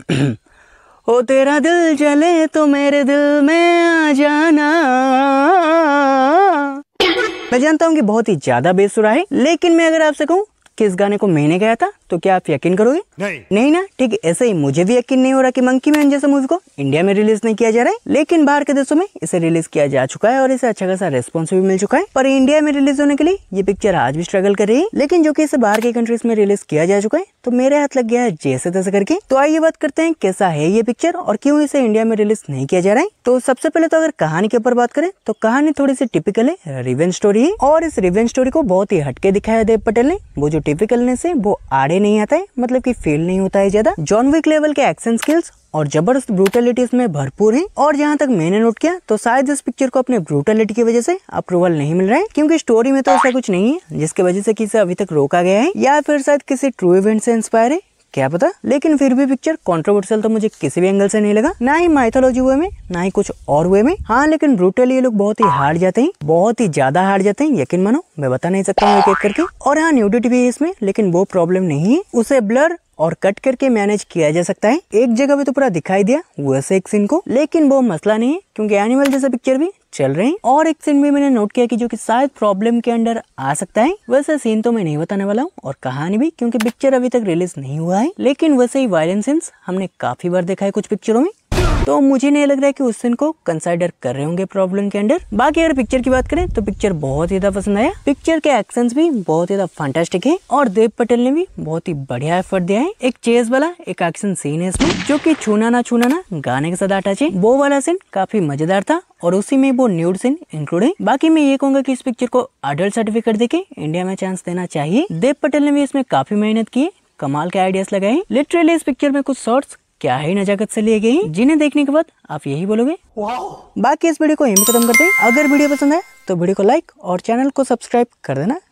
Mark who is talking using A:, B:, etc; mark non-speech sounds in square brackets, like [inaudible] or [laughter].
A: हो [coughs] तेरा दिल जले तो मेरे दिल में आ जाना मैं जानता हूँ कि बहुत ही ज्यादा बेसुरा है लेकिन मैं अगर आपसे कहूँ कि इस गाने को मैंने गाया था तो क्या आप यकीन करोगे नहीं नहीं ना ठीक ऐसे ही मुझे भी यकीन नहीं हो रहा कि मंकी मैन जैसे मूवी को इंडिया में रिलीज नहीं किया जा रहा है लेकिन बाहर के देशों में इसे रिलीज किया जा चुका है और इसे अच्छा खासा रेस्पॉन्स भी मिल चुका है पर इंडिया में रिलीज होने के लिए ये पिक्चर आज भी स्ट्रगल कर रही है लेकिन जो की इसे बाहर की कंट्रीज में रिलीज किया जा चुका है तो मेरे हाथ लग गया है जैसे तैसे करके तो आइए बात करते हैं कैसा है ये पिक्चर और क्यों इसे इंडिया में रिलीज नहीं किया जा रहा है तो सबसे पहले तो अगर कहानी के ऊपर बात करें तो कहानी थोड़ी सी टिपिकल है रिवेंज स्टोरी है और इस रिवेंज स्टोरी को बहुत ही हटके दिखाया देव पटेल ने वो जो टिपिकलनेस है वो आड़े नहीं आता है मतलब की फील नहीं होता है ज्यादा जॉन विक लेवल के एक्शन स्किल्स और जबरदस्त ब्रूटेलिटी इसमें भरपूर है और जहाँ तक मैंने नोट किया तो शायद इस पिक्चर को अपने ब्रूटेलिटी की वजह से अप्रूवल नहीं मिल रहा है क्योंकि स्टोरी में तो ऐसा कुछ नहीं है जिसके वजह से किसे अभी तक रोका गया है या फिर शायद किसी ट्रू इवेंट से से इंस्पायर है क्या पता लेकिन फिर भी पिक्चर कॉन्ट्रोवर्सियल तो मुझे किसी भी एंगल से नहीं लगा ना ही माइथोलॉजी वे में ना ही कुछ और वे में हाँ लेकिन ब्रूटल ये लोग बहुत ही हार जाते हैं बहुत ही ज्यादा हार जाते हैं यकीन मानो मैं बता नहीं सकता हूँ एक एक करके और हाँ न्यूडिटी भी है इसमें लेकिन वो प्रॉब्लम नहीं है उसे ब्लर और कट करके मैनेज किया जा सकता है एक जगह पे तो पूरा दिखाई दिया वैसे एक सीन को लेकिन वो मसला नहीं है क्योंकि एनिमल जैसा पिक्चर भी चल रहे हैं और एक सीन भी मैंने नोट किया कि जो कि शायद प्रॉब्लम के अंडर आ सकता है वैसे सीन तो मैं नहीं बताने वाला हूँ और कहानी भी क्योंकि पिक्चर अभी तक रिलीज नहीं हुआ है लेकिन वैसे ही वायलेंस सीन्स हमने काफी बार देखा है कुछ पिक्चरों में तो मुझे नहीं लग रहा है कि उस सीन को कंसाइडर कर रहे होंगे प्रॉब्लम के अंदर बाकी अगर पिक्चर की बात करें तो पिक्चर बहुत ज्यादा पसंद आया पिक्चर के एक्शन भी बहुत ज्यादा फंटेस्टिक है और देव पटेल ने भी बहुत ही बढ़िया एफर्ट दिया है एक चेस वाला एक एक्शन सीन है इसमें जो की छूना ना छूना ना गाने के साथ अटैच है वो वाला सीन काफी मजेदार था और उसी में वो न्यूड सीन इंक्लूड है बाकी मैं ये कहूंगा कि इस पिक्चर को अडल्ट सर्टिफिकेट देके इंडिया में चांस देना चाहिए देव पटेल ने भी इसमें काफी मेहनत की कमाल के आइडियाज लगाए लिटरली इस पिक्चर में कुछ शॉर्ट्स क्या ही नजाकत से लिए गए जिन्हें देखने के बाद आप यही बोलोगे बाकी इस वीडियो को यही खत्म करते हैं अगर वीडियो पसंद है तो वीडियो को लाइक और चैनल को सब्सक्राइब कर देना